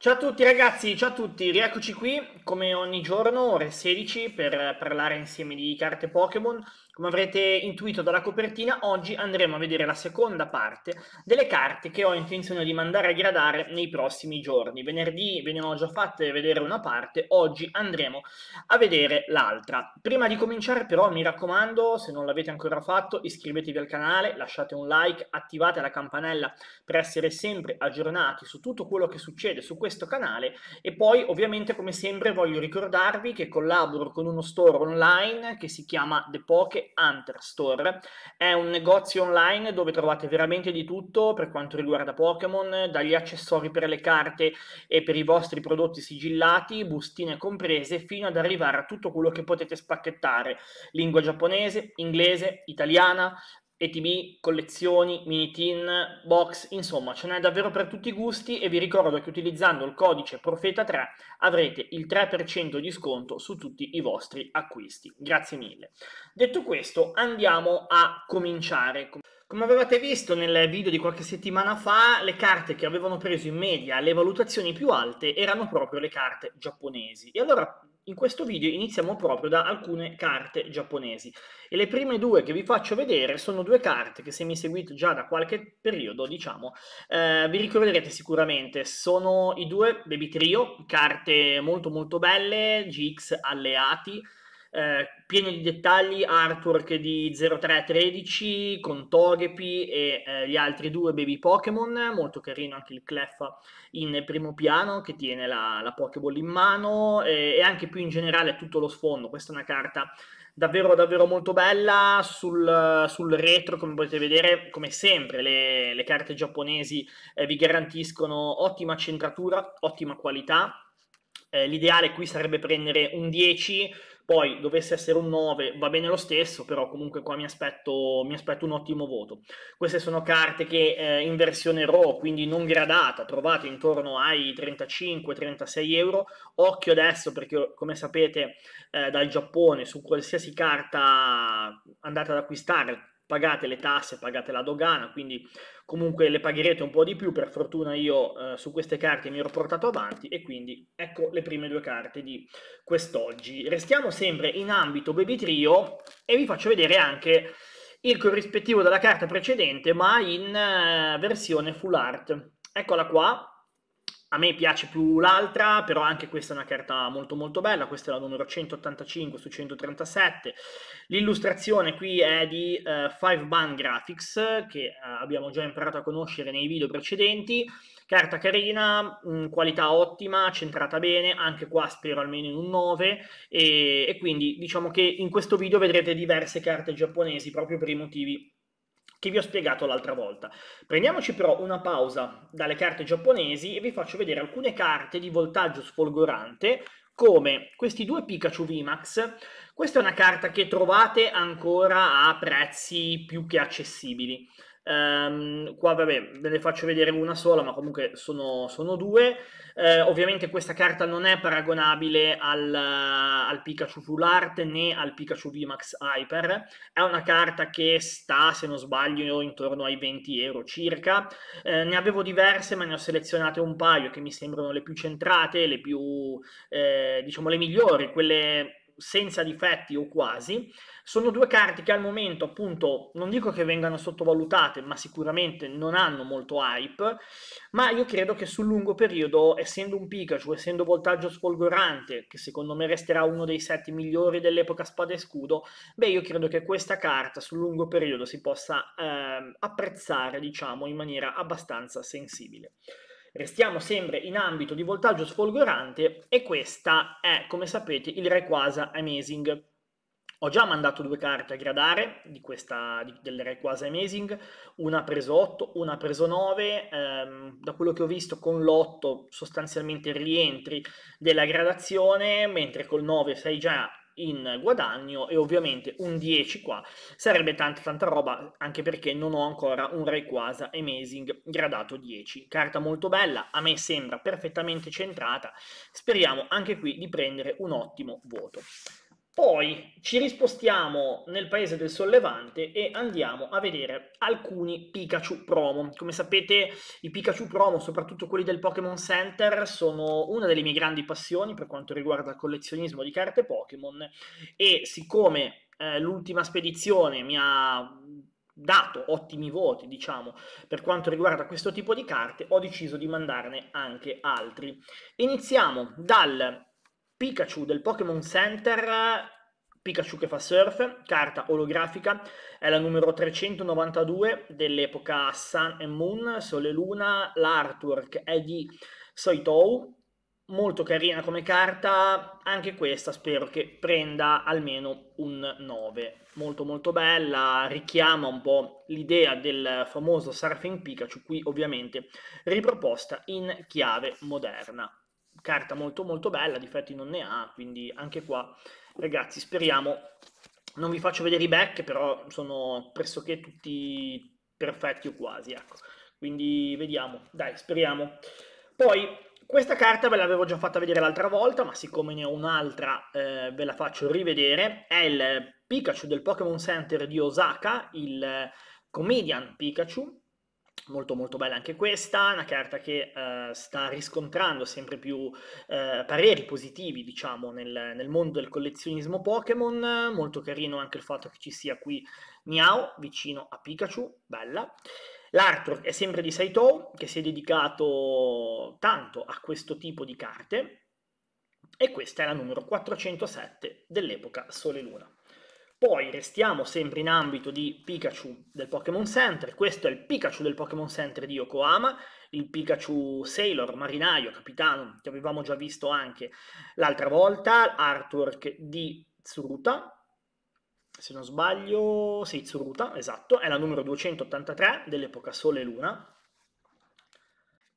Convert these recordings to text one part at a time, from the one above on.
Ciao a tutti ragazzi, ciao a tutti, rieccoci qui come ogni giorno ore 16 per parlare insieme di carte Pokémon. Come avrete intuito dalla copertina, oggi andremo a vedere la seconda parte delle carte che ho intenzione di mandare a gradare nei prossimi giorni. Venerdì ve ne ho già fatte vedere una parte, oggi andremo a vedere l'altra. Prima di cominciare però mi raccomando, se non l'avete ancora fatto, iscrivetevi al canale, lasciate un like, attivate la campanella per essere sempre aggiornati su tutto quello che succede su questo canale e poi ovviamente come sempre voglio ricordarvi che collaboro con uno store online che si chiama The Poke Hunter Store. È un negozio online dove trovate veramente di tutto per quanto riguarda Pokémon, dagli accessori per le carte e per i vostri prodotti sigillati, bustine comprese, fino ad arrivare a tutto quello che potete spacchettare. Lingua giapponese, inglese, italiana, ETB, collezioni, mini tin, box, insomma ce n'è davvero per tutti i gusti e vi ricordo che utilizzando il codice Profeta3 avrete il 3% di sconto su tutti i vostri acquisti. Grazie mille. Detto questo andiamo a cominciare. Come avevate visto nel video di qualche settimana fa, le carte che avevano preso in media le valutazioni più alte erano proprio le carte giapponesi. E allora in questo video iniziamo proprio da alcune carte giapponesi e le prime due che vi faccio vedere sono due carte che se mi seguite già da qualche periodo, diciamo, eh, vi ricorderete sicuramente. Sono i due Baby Trio, carte molto molto belle, GX alleati, eh, piene di dettagli, artwork di 0313 con Togepi e eh, gli altri due baby Pokémon, molto carino anche il Cleffa in primo piano che tiene la, la Pokéball in mano e, e anche più in generale tutto lo sfondo, questa è una carta davvero davvero molto bella sul, sul, retro come potete vedere come sempre le, le carte giapponesi eh, vi garantiscono ottima centratura ottima qualità eh, l'ideale qui sarebbe prendere un 10 poi dovesse essere un 9 va bene lo stesso, però comunque qua mi aspetto, mi aspetto un ottimo voto. Queste sono carte che eh, in versione RAW, quindi non gradata, trovate intorno ai 35-36 euro. Occhio adesso perché come sapete eh, dal Giappone su qualsiasi carta andate ad acquistare pagate le tasse, pagate la dogana, quindi comunque le pagherete un po' di più, per fortuna io eh, su queste carte mi ero portato avanti e quindi ecco le prime due carte di quest'oggi. Restiamo sempre in ambito Baby Trio e vi faccio vedere anche il corrispettivo della carta precedente ma in eh, versione full art. Eccola qua, a me piace più l'altra, però anche questa è una carta molto molto bella, questa è la numero 185 su 137. L'illustrazione qui è di eh, Five Band Graphics, che eh, abbiamo già imparato a conoscere nei video precedenti. Carta carina, mh, mm, qualità ottima, centrata bene, anche qua spero almeno in un 9, e, e quindi diciamo che in questo video vedrete diverse carte giapponesi proprio per i motivi che vi ho spiegato l'altra volta. Prendiamoci però una pausa dalle carte giapponesi e vi faccio vedere alcune carte di voltaggio sfolgorante come questi due Pikachu VMAX. Questa è una carta che trovate ancora a prezzi più che accessibili. Um, qua vabbè, ve ne faccio vedere una sola, ma comunque sono, sono due. Uh, ovviamente questa carta non è paragonabile al, uh, al Pikachu Full Art né al Pikachu VMAX Hyper. È una carta che sta, se non sbaglio, intorno ai 20 euro circa. Uh, ne avevo diverse, ma ne ho selezionate un paio che mi sembrano le più centrate, le più, eh, diciamo, le migliori, quelle senza difetti o quasi, sono due carte che al momento appunto non dico che vengano sottovalutate, ma sicuramente non hanno molto hype, ma io credo che sul lungo periodo, essendo un Pikachu, essendo voltaggio sfolgorante, che secondo me resterà uno dei set migliori dell'epoca spada e scudo, beh io credo che questa carta sul lungo periodo si possa eh, apprezzare diciamo in maniera abbastanza sensibile. Restiamo sempre in ambito di voltaggio sfolgorante e questa è, come sapete, il Rayquaza Amazing. Ho già mandato due carte a gradare di questa, di, del Rayquaza Amazing, una ha preso 8, una ha preso 9, ehm, da quello che ho visto con l'8 sostanzialmente rientri della gradazione, mentre col 9 sei già in guadagno e ovviamente un 10 qua sarebbe tanta tanta roba anche perché non ho ancora un Rayquaza Amazing gradato 10 carta molto bella a me sembra perfettamente centrata speriamo anche qui di prendere un ottimo voto poi ci rispostiamo nel paese del sollevante e andiamo a vedere alcuni Pikachu promo. Come sapete, i Pikachu promo, soprattutto quelli del Pokémon Center, sono una delle mie grandi passioni per quanto riguarda il collezionismo di carte Pokémon. E siccome eh, l'ultima spedizione mi ha dato ottimi voti, diciamo, per quanto riguarda questo tipo di carte, ho deciso di mandarne anche altri. Iniziamo dal Pikachu del Pokémon Center, Pikachu che fa surf, carta olografica, è la numero 392 dell'epoca Sun and Moon, Sole e Luna, l'artwork è di Soitou, molto carina come carta, anche questa spero che prenda almeno un 9. Molto molto bella, richiama un po' l'idea del famoso Surfing Pikachu, qui ovviamente riproposta in chiave moderna carta molto molto bella, difetti non ne ha, quindi anche qua ragazzi speriamo, non vi faccio vedere i back, però sono pressoché tutti perfetti o quasi, ecco. Quindi vediamo, dai, speriamo. Poi questa carta ve l'avevo già fatta vedere l'altra volta, ma siccome ne ho un'altra eh, ve la faccio rivedere. È il Pikachu del Pokémon Center di Osaka, il eh, Comedian Pikachu, Molto molto bella anche questa, una carta che eh, sta riscontrando sempre più eh, pareri positivi diciamo nel, nel, mondo del collezionismo Pokémon, molto carino anche il fatto che ci sia qui Miao vicino a Pikachu, bella. L'artwork è sempre di Saito che si è dedicato tanto a questo tipo di carte e questa è la numero 407 dell'epoca Sole Luna. Poi restiamo sempre in ambito di Pikachu del Pokémon Center, questo è il Pikachu del Pokémon Center di Yokohama, il Pikachu Sailor, marinaio, capitano, che avevamo già visto anche l'altra volta, artwork di Tsuruta, se non sbaglio, sì, Tsuruta, esatto, è la numero 283 dell'epoca Sole e Luna,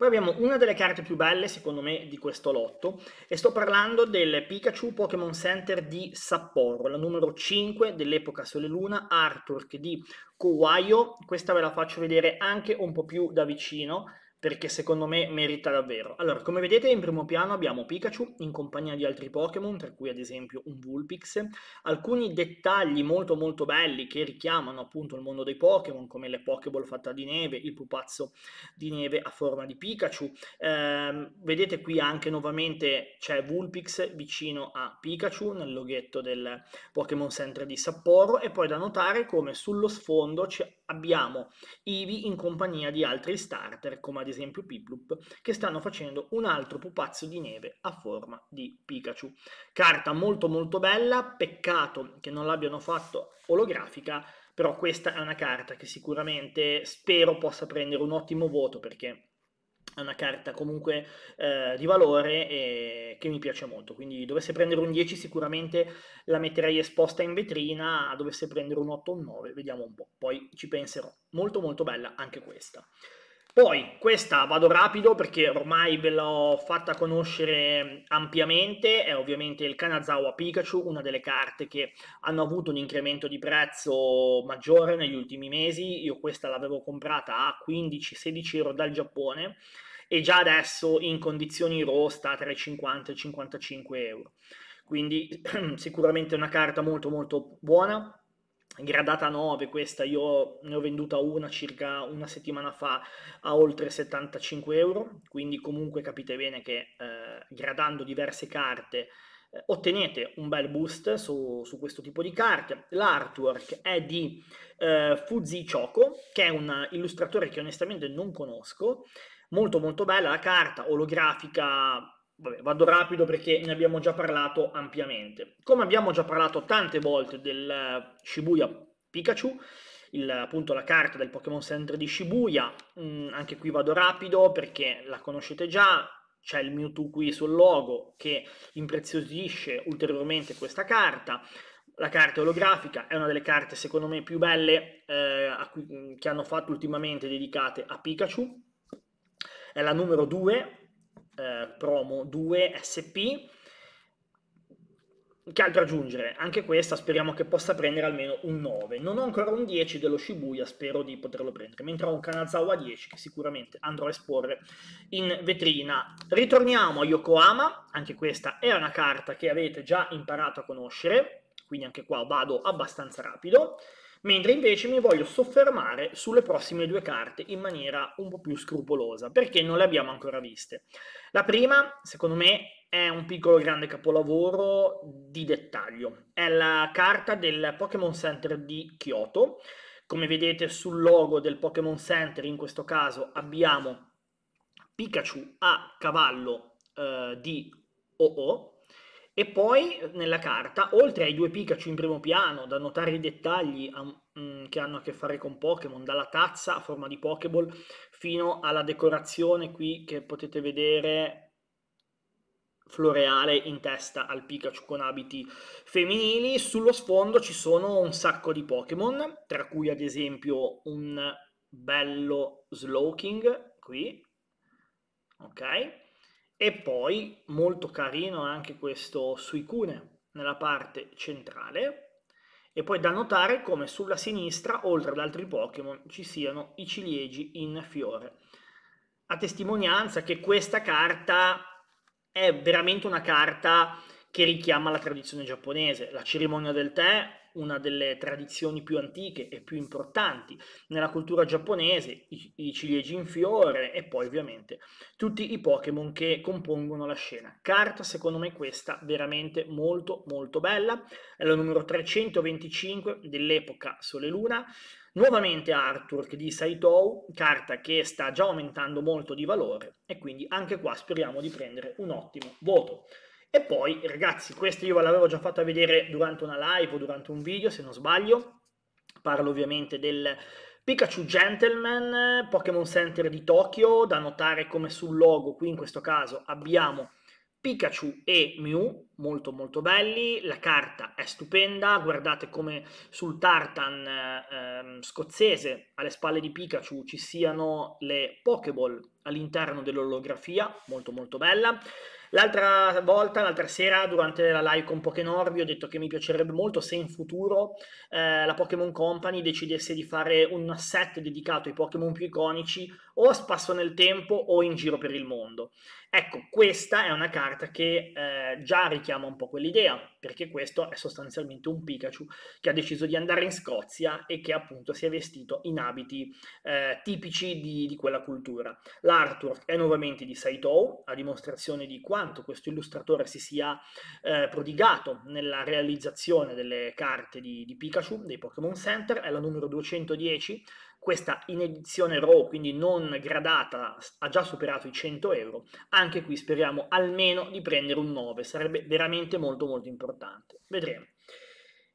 poi abbiamo una delle carte più belle, secondo me, di questo lotto, e sto parlando del Pikachu Pokémon Center di Sapporo, la numero 5 dell'epoca Sole Luna, Artwork di Kuwaio. Questa ve la faccio vedere anche un po' più da vicino, perché secondo me merita davvero. Allora, come vedete in primo piano abbiamo Pikachu in compagnia di altri Pokémon, tra cui ad esempio un Vulpix, alcuni dettagli molto molto belli che richiamano appunto il mondo dei Pokémon, come le Pokéball fatta di neve, il pupazzo di neve a forma di Pikachu. Eh, vedete qui anche nuovamente c'è Vulpix vicino a Pikachu nel loghetto del Pokémon Center di Sapporo e poi da notare come sullo sfondo c'è abbiamo Ivi in compagnia di altri starter, come ad esempio Piplup, che stanno facendo un altro pupazzo di neve a forma di Pikachu. Carta molto molto bella, peccato che non l'abbiano fatto olografica, però questa è una carta che sicuramente spero possa prendere un ottimo voto perché è una carta comunque eh, di valore e che mi piace molto. Quindi dovesse prendere un 10 sicuramente la metterei esposta in vetrina, dovesse prendere un 8 o un 9, vediamo un po', poi ci penserò. Molto molto bella anche questa. Poi questa vado rapido perché ormai ve l'ho fatta conoscere ampiamente, è ovviamente il Kanazawa Pikachu, una delle carte che hanno avuto un incremento di prezzo maggiore negli ultimi mesi, io questa l'avevo comprata a 15-16 euro dal Giappone e già adesso in condizioni RO sta tra i 50 e i 55 euro, quindi sicuramente una carta molto molto buona gradata 9 questa, io ne ho venduta una circa una settimana fa a oltre 75 euro, quindi comunque capite bene che eh, gradando diverse carte eh, ottenete un bel boost su, su, questo tipo di carte. L'artwork è di eh, Fuzi Choco, che è un illustratore che onestamente non conosco, molto molto bella la carta, olografica Vabbè, vado rapido perché ne abbiamo già parlato ampiamente. Come abbiamo già parlato tante volte del eh, Shibuya Pikachu, il, appunto la carta del Pokémon Center di Shibuya, mm, anche qui vado rapido perché la conoscete già, c'è il Mewtwo qui sul logo che impreziosisce ulteriormente questa carta. La carta olografica è una delle carte secondo me più belle eh, cui, mm, che hanno fatto ultimamente dedicate a Pikachu. È la numero 2 eh, promo 2 SP. Che altro aggiungere? Anche questa speriamo che possa prendere almeno un 9. Non ho ancora un 10 dello Shibuya, spero di poterlo prendere, mentre ho un Kanazawa 10 che sicuramente andrò a esporre in vetrina. Ritorniamo a Yokohama, anche questa è una carta che avete già imparato a conoscere, quindi anche qua vado abbastanza rapido mentre invece mi voglio soffermare sulle prossime due carte in maniera un po' più scrupolosa, perché non le abbiamo ancora viste. La prima, secondo me, è un piccolo grande capolavoro di dettaglio. È la carta del Pokémon Center di Kyoto. Come vedete sul logo del Pokémon Center, in questo caso abbiamo Pikachu a cavallo eh, di OO, e poi nella carta, oltre ai due Pikachu in primo piano, da notare i dettagli mm, che hanno a che fare con Pokémon, dalla tazza a forma di Pokéball fino alla decorazione qui che potete vedere floreale in testa al Pikachu con abiti femminili, sullo sfondo ci sono un sacco di Pokémon, tra cui ad esempio un bello Slowking qui, ok? E poi molto carino anche questo suicune nella parte centrale. E poi da notare come sulla sinistra, oltre ad altri Pokémon, ci siano i ciliegi in fiore. A testimonianza che questa carta è veramente una carta che richiama la tradizione giapponese. La cerimonia del tè una delle tradizioni più antiche e più importanti nella cultura giapponese, i, i ciliegi in fiore e poi ovviamente tutti i Pokémon che compongono la scena. Carta secondo me questa veramente molto molto bella, è la numero 325 dell'epoca Sole Luna. Nuovamente Artwork di Saitou, carta che sta già aumentando molto di valore e quindi anche qua speriamo di prendere un ottimo voto. E poi, ragazzi, questo io ve l'avevo già fatto vedere durante una live o durante un video, se non sbaglio. Parlo ovviamente del Pikachu Gentleman, Pokémon Center di Tokyo, da notare come sul logo, qui in questo caso abbiamo Pikachu e Mew, molto molto belli, la carta è stupenda, guardate come sul tartan ehm, scozzese alle spalle di Pikachu ci siano le Pokéball all'interno dell'olografia, molto molto bella. L'altra volta, l'altra sera, durante la live con Pokénor, vi ho detto che mi piacerebbe molto se in futuro eh, la Pokémon Company decidesse di fare un set dedicato ai Pokémon più iconici o a spasso nel tempo o in giro per il mondo. Ecco, questa è una carta che eh, già richiede richiama un po' quell'idea, perché questo è sostanzialmente un Pikachu che ha deciso di andare in Scozia e che appunto si è vestito in abiti eh, tipici di, di, quella cultura. L'artwork è nuovamente di Saito, a dimostrazione di quanto questo illustratore si sia eh, prodigato nella realizzazione delle carte di, di Pikachu, dei Pokémon Center, è la numero 210 questa in edizione RAW, quindi non gradata, ha già superato i 100 euro, anche qui speriamo almeno di prendere un 9, sarebbe veramente molto molto importante, vedremo.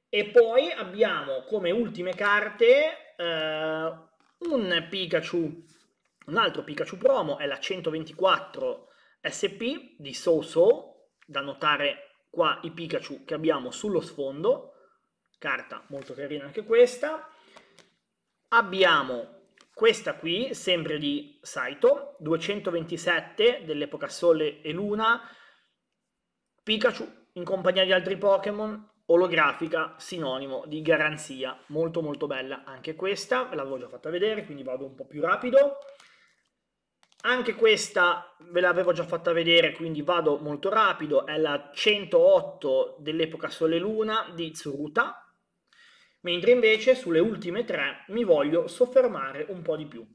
E poi abbiamo come ultime carte eh, un Pikachu, un altro Pikachu promo, è la 124 SP di So-So, da notare qua i Pikachu che abbiamo sullo sfondo, carta molto carina anche questa, abbiamo questa qui, sempre di Saito, 227 dell'epoca Sole e Luna, Pikachu in compagnia di altri Pokémon, olografica, sinonimo di garanzia, molto molto bella anche questa, ve l'avevo già fatta vedere, quindi vado un po' più rapido. Anche questa ve l'avevo già fatta vedere, quindi vado molto rapido, è la 108 dell'epoca Sole e Luna di Tsuruta, mentre invece sulle ultime tre mi voglio soffermare un po' di più.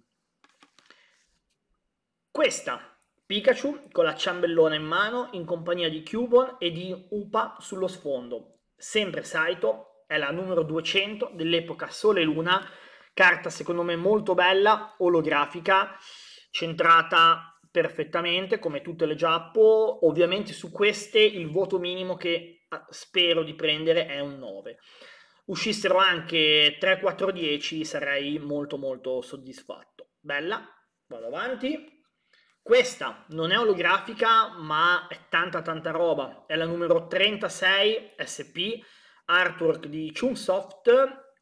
Questa, Pikachu con la ciambellona in mano in compagnia di Cubon e di Upa sullo sfondo, sempre Saito, è la numero 200 dell'epoca Sole e Luna, carta secondo me molto bella, olografica, centrata perfettamente come tutte le Giappo, ovviamente su queste il voto minimo che eh, spero di prendere è un 9 uscissero anche 3, 4, 10 sarei molto molto soddisfatto. Bella, vado avanti. Questa non è olografica, ma è tanta tanta roba. È la numero 36 SP, artwork di Chunsoft,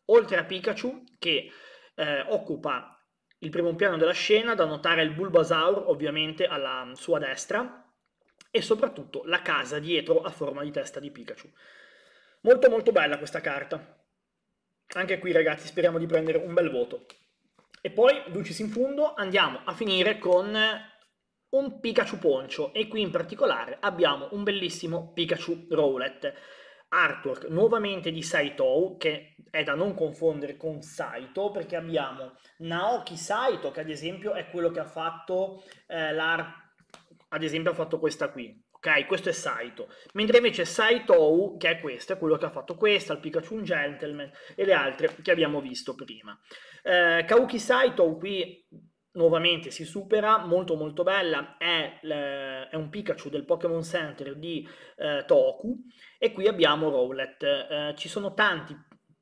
oltre a Pikachu, che eh, occupa il primo piano della scena, da notare il Bulbasaur ovviamente alla sua destra e soprattutto la casa dietro a forma di testa di Pikachu. Molto molto bella questa carta. Anche qui ragazzi speriamo di prendere un bel voto. E poi, Lucis in fondo andiamo a finire con un Pikachu Poncho e qui in particolare abbiamo un bellissimo Pikachu Rowlet. Artwork nuovamente di Saito, che è da non confondere con Saito, perché abbiamo Naoki Saito, che ad esempio è quello che ha fatto eh, l'arte ad esempio ha fatto questa qui, ok? Questo è Saito, mentre invece Saitou, che è questo, è quello che ha fatto questa, il Pikachu un Gentleman e le altre che abbiamo visto prima. Eh, Kauki Saito qui nuovamente si supera, molto molto bella, è, è un Pikachu del Pokémon Center di eh, Toku e qui abbiamo Rowlet. Eh, ci sono tanti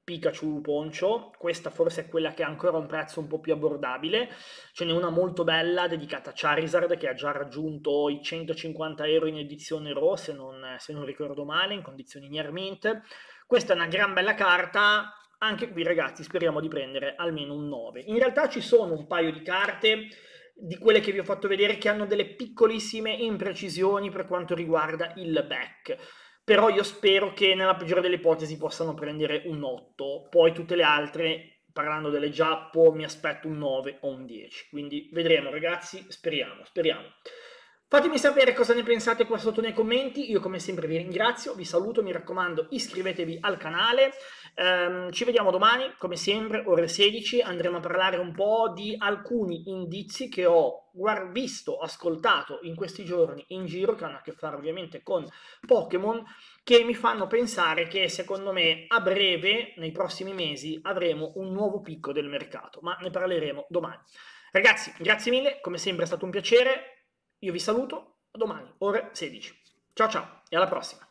Pikachu Poncho, questa forse è quella che ha ancora un prezzo un po' più abbordabile, ce n'è una molto bella dedicata a Charizard che ha già raggiunto i 150 euro in edizione RO se non, se non ricordo male, in condizioni near mint, questa è una gran bella carta, anche qui ragazzi speriamo di prendere almeno un 9, in realtà ci sono un paio di carte di quelle che vi ho fatto vedere che hanno delle piccolissime imprecisioni per quanto riguarda il back però io spero che nella peggiore delle ipotesi possano prendere un 8, poi tutte le altre, parlando delle Giappo, mi aspetto un 9 o un 10, quindi vedremo ragazzi, speriamo, speriamo. Fatemi sapere cosa ne pensate qua sotto nei commenti, io come sempre vi ringrazio, vi saluto, mi raccomando iscrivetevi al canale, ehm, ci vediamo domani come sempre ore 16, andremo a parlare un po' di alcuni indizi che ho visto, ascoltato in questi giorni in giro, che hanno a che fare ovviamente con Pokémon, che mi fanno pensare che secondo me a breve, nei prossimi mesi, avremo un nuovo picco del mercato, ma ne parleremo domani. Ragazzi, grazie mille, come sempre è stato un piacere, io vi saluto, a domani, ore 16. Ciao ciao e alla prossima!